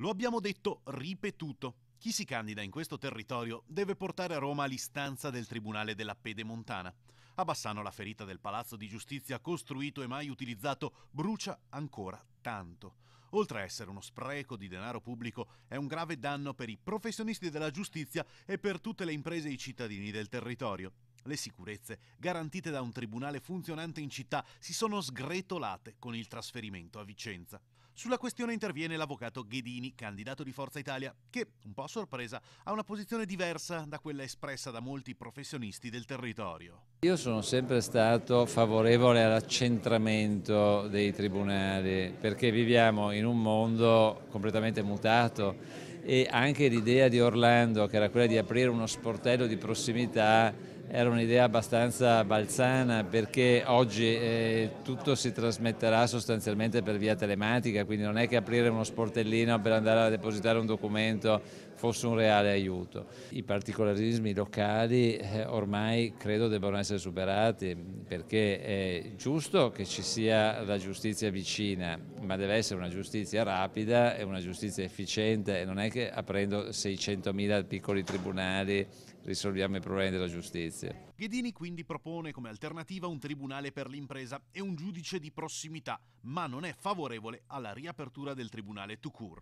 Lo abbiamo detto ripetuto. Chi si candida in questo territorio deve portare a Roma l'istanza del Tribunale della Pedemontana. A Bassano la ferita del Palazzo di Giustizia costruito e mai utilizzato brucia ancora tanto. Oltre a essere uno spreco di denaro pubblico, è un grave danno per i professionisti della giustizia e per tutte le imprese e i cittadini del territorio. Le sicurezze, garantite da un tribunale funzionante in città, si sono sgretolate con il trasferimento a Vicenza. Sulla questione interviene l'avvocato Ghedini, candidato di Forza Italia, che, un po' a sorpresa, ha una posizione diversa da quella espressa da molti professionisti del territorio. Io sono sempre stato favorevole all'accentramento dei tribunali perché viviamo in un mondo completamente mutato e anche l'idea di Orlando, che era quella di aprire uno sportello di prossimità era un'idea abbastanza balzana perché oggi eh, tutto si trasmetterà sostanzialmente per via telematica, quindi non è che aprire uno sportellino per andare a depositare un documento fosse un reale aiuto. I particolarismi locali eh, ormai credo debbano essere superati perché è giusto che ci sia la giustizia vicina, ma deve essere una giustizia rapida e una giustizia efficiente e non è che aprendo 600.000 piccoli tribunali risolviamo i problemi della giustizia. Ghedini quindi propone come alternativa un tribunale per l'impresa e un giudice di prossimità, ma non è favorevole alla riapertura del tribunale Tucur.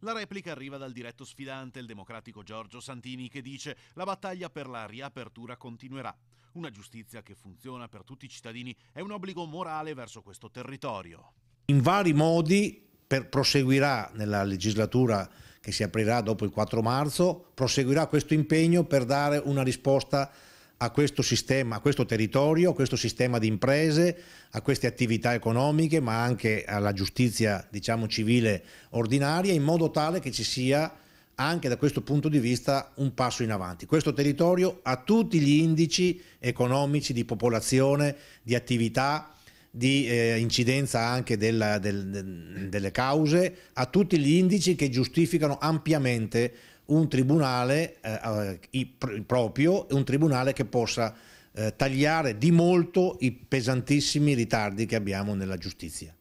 La replica arriva dal diretto sfidante, il democratico Giorgio Santini, che dice la battaglia per la riapertura continuerà. Una giustizia che funziona per tutti i cittadini è un obbligo morale verso questo territorio. In vari modi per, proseguirà nella legislatura che si aprirà dopo il 4 marzo, proseguirà questo impegno per dare una risposta a questo sistema, a questo territorio, a questo sistema di imprese, a queste attività economiche, ma anche alla giustizia diciamo, civile ordinaria, in modo tale che ci sia anche da questo punto di vista un passo in avanti. Questo territorio ha tutti gli indici economici di popolazione, di attività, di eh, incidenza anche della, del, de, delle cause a tutti gli indici che giustificano ampiamente un tribunale eh, proprio, un tribunale che possa eh, tagliare di molto i pesantissimi ritardi che abbiamo nella giustizia.